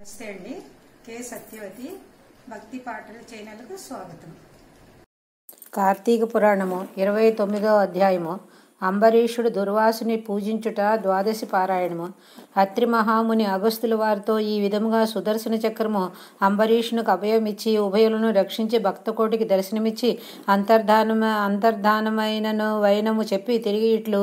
నమస్తే అండి కె సత్యవతి భక్తి పాటల ఛానల్కు స్వాగతం కార్తీక పురాణము ఇరవై తొమ్మిదో అధ్యాయము అంబరీషుడు దుర్వాసుని పూజించుట ద్వాదశి పారాయణము అత్రి మహాముని అగస్తుల వారితో ఈ విధముగా సుదర్శన చక్రము అంబరీషునికి అభయమిచ్చి ఉభయులను రక్షించి భక్తకోటికి దర్శనమిచ్చి అంతర్ధానమ అంతర్ధానమైనను వైనము చెప్పి తిరిగి ఇట్లు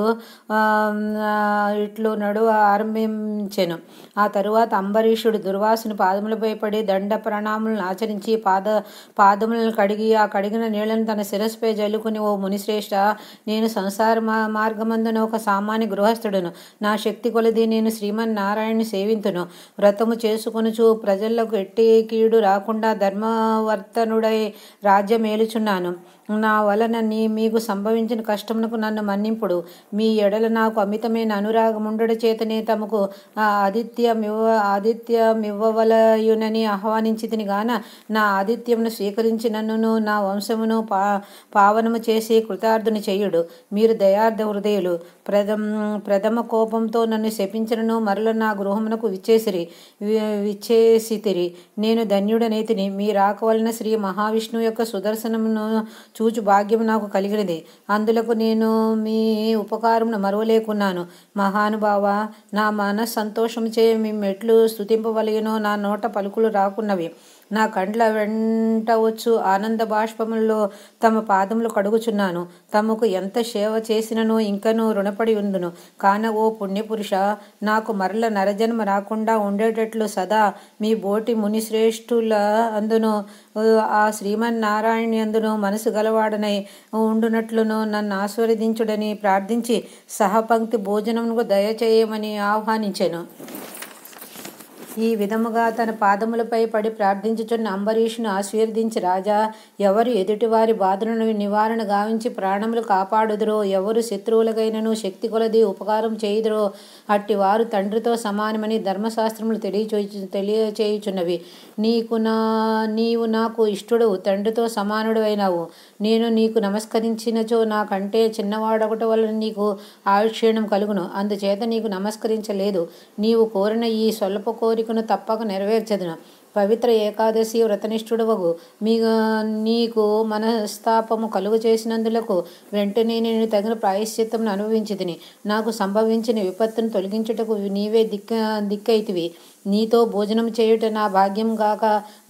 ఇట్లు నడువ ఆరంభించెను ఆ తరువాత అంబరీషుడు దుర్వాసుని పాదములపై పడి దండ ప్రణాములను ఆచరించి పాద పాదములను కడిగి ఆ కడిగిన నీళ్లను తన శిరస్సుపై జల్లుకుని ఓ మునిశ్రేష్ఠ నేను సంసారమా మార్గమందున ఒక సామాన్య గృహస్థుడును నా శక్తి కొలది నేను శ్రీమన్నారాయణ్ని సేవింతును వ్రతము చేసుకొనుచు ప్రజలకు ఎట్టి కీడు రాకుండా ధర్మవర్తనుడై రాజ్యమేలుచున్నాను నా వలన నీ మీకు సంభవించిన కష్టమునకు నన్ను మన్నింపుడు మీ ఎడల నాకు అమితమైన అనురాగముండుట చేతనే తమకు ఆదిత్యమివ్వ ఆదిత్యమివ్వవలయునని ఆహ్వానించితిని గాన నా ఆదిత్యమును నన్నును నా వంశమును పా పావనము చేసి కృతార్థుని చేయుడు మీరు దయార్థ హృదయులు ప్రథమ ప్రథమ కోపంతో నన్ను శపించినను మరల నా గృహమునకు విచ్చేసిరి విచ్చేసితిరి నేను ధన్యుడనేతిని మీ రాక వలన శ్రీ మహావిష్ణువు యొక్క సుదర్శనమును చూచు భాగ్యం నాకు కలిగినది అందులకు నేను మీ ఉపకారమును మరువలేకున్నాను మహానుభావ నా మన సంతోషం చే మీ మెట్లు స్థుతింపవలగినో నా నోట పలుకులు రాకున్నవి నా కండ్ల వెంట వచ్చు ఆనంద బాష్పముల్లో తమ పాదములు కడుగుచున్నాను తమకు ఎంత సేవ చేసినను ఇంకనూ రుణపడి ఉండును కాన ఓ పుణ్యపురుష నాకు మరల నరజన్మ రాకుండా ఉండేటట్లు సదా మీ బోటి మునిశ్రేష్ఠుల అందును ఆ శ్రీమన్నారాయణ అందును మనసు గలవాడనై ఉండునట్లును నన్ను ఆస్వాదించుడని ప్రార్థించి సహపంక్తి భోజనమునకు దయచేయమని ఆహ్వానించాను ఈ విధముగా తన పాదములపై పడి ప్రార్థించుచున్న అంబరీషును ఆశీర్వదించి రాజా ఎవరు ఎదుటివారి బాధలను నివారణ గావించి ప్రాణములు కాపాడుదురో ఎవరు శత్రువులకైనను శక్తి కొలది ఉపకారం చేయుదురో అట్టి వారు తండ్రితో సమానమని ధర్మశాస్త్రములు తెలియచేయు తెలియచేయుచున్నవి నీకు నా నీవు నాకు ఇష్టడు తండ్రితో సమానుడు అయినావు నేను నీకు నమస్కరించినచో నాకంటే చిన్నవాడొకటి వల్ల నీకు ఆయుక్షీణం కలుగును అందుచేత నీకు నమస్కరించలేదు నీవు కోరిన ఈ స్వల్ప కోరిక కోరికను తప్పక నెరవేర్చదును పవిత్ర ఏకాదశి వ్రతనిష్ఠుడవగు మీ నీకు మనస్తాపము కలుగు చేసినందులకు వెంటనే నేను తగిన ప్రాయశ్చిత్తంను అనుభవించితిని నాకు సంభవించిన విపత్తును తొలగించుటకు నీవే దిక్క దిక్కైతివి నీతో భోజనం చేయుట నా భాగ్యం గాక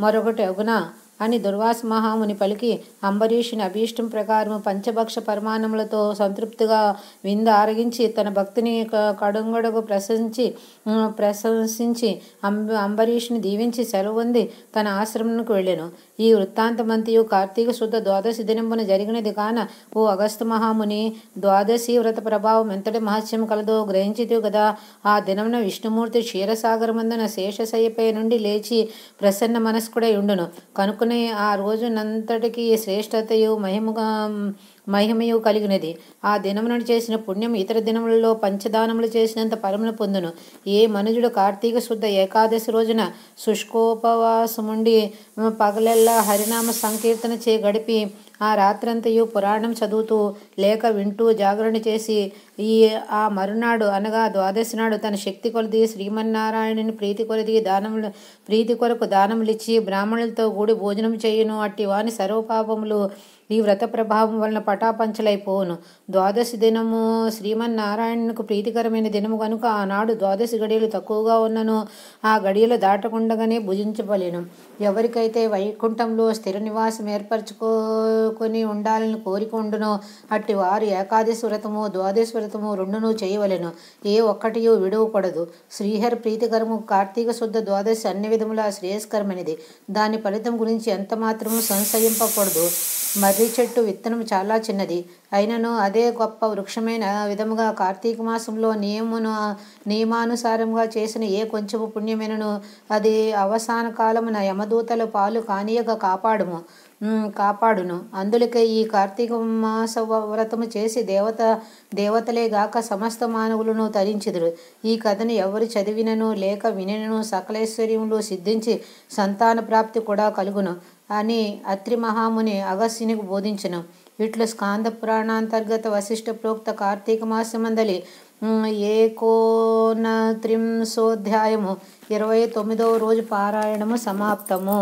మరొకటి అగునా అని దుర్వాస మహాముని పలికి అంబరీషుని అభీష్టం ప్రకారం పంచభక్ష పరిమాణములతో సంతృప్తిగా విందు ఆరగించి తన భక్తిని కడుంగడకు ప్రశంసించి ప్రశంసించి అంబ అంబరీషుని దీవించి ఉంది తన ఆశ్రమంకు వెళ్ళాను ఈ వృత్తాంతమంతియు కార్తీక శుద్ధ ద్వాదశి దినంబున జరిగినది కాన ఓ అగస్తు మహాముని ద్వాదశి వ్రత ప్రభావం ఎంతటి మహత్యం కలదో గ్రహించితే కదా ఆ దినమున విష్ణుమూర్తి క్షీరసాగరమందున శేషశయ్యపై నుండి లేచి ప్రసన్న మనస్కుడై ఉండును కనుక చేసుకునే ఆ రోజునంతటికి శ్రేష్టతయు మహిముగా మహిమయు కలిగినది ఆ దినమునను చేసిన పుణ్యం ఇతర దినములలో పంచదానములు చేసినంత పరమును పొందును ఏ మనుజుడు కార్తీక శుద్ధ ఏకాదశి రోజున శుష్కోపవాసముండి పగలెల్లా హరినామ సంకీర్తన చే గడిపి ఆ రాత్రంతయు పురాణం చదువుతూ లేక వింటూ జాగరణ చేసి ఈ ఆ మరునాడు అనగా ద్వాదశి నాడు తన శక్తి కొలది శ్రీమన్నారాయణుని ప్రీతి కొలది దానములు ప్రీతి కొరకు దానములిచ్చి బ్రాహ్మణులతో కూడి భోజనం చేయును అట్టి వాని సర్వపాపములు ఈ వ్రత ప్రభావం వలన పటాపంచలైపోను ద్వాదశి దినము శ్రీమన్నారాయణకు ప్రీతికరమైన దినము కనుక ఆనాడు ద్వాదశి గడియలు తక్కువగా ఉన్నను ఆ గడియలు దాటకుండగానే భుజించబలేను ఎవరికైతే వైకుంఠంలో స్థిర నివాసం ఏర్పరచుకో చదువుకుని ఉండాలని కోరికొండును అట్టి వారు ఏకాదశి వ్రతము ద్వాదశి వ్రతము రెండును చేయవలెను ఏ ఒక్కటియు విడవకూడదు శ్రీహరి ప్రీతికరము కార్తీక శుద్ధ ద్వాదశి అన్ని విధముల శ్రేయస్కరమైనది దాని ఫలితం గురించి ఎంత మాత్రము సంశయింపకూడదు మర్రి చెట్టు విత్తనం చాలా చిన్నది అయినను అదే గొప్ప వృక్షమైన విధముగా కార్తీక మాసంలో నియమును నియమానుసారంగా చేసిన ఏ కొంచెము పుణ్యమైనను అది అవసాన కాలమున యమదూతల పాలు కానీయక కాపాడము కాపాడును అందులకే ఈ కార్తీక మాస వ్రతము చేసి దేవత దేవతలేగాక సమస్త మానవులను తరించుదురు ఈ కథను ఎవరు చదివినను లేక వినను సకలేశ్వర్యములు సిద్ధించి సంతాన ప్రాప్తి కూడా కలుగును అని అత్రి మహాముని అగస్యునికి బోధించను ఇట్లు స్కాంద పురాణాంతర్గత వశిష్ట ప్రోక్త కార్తీక మాసమందలి ఏకోనత్రింశోధ్యాయము ఇరవై తొమ్మిదవ రోజు పారాయణము సమాప్తము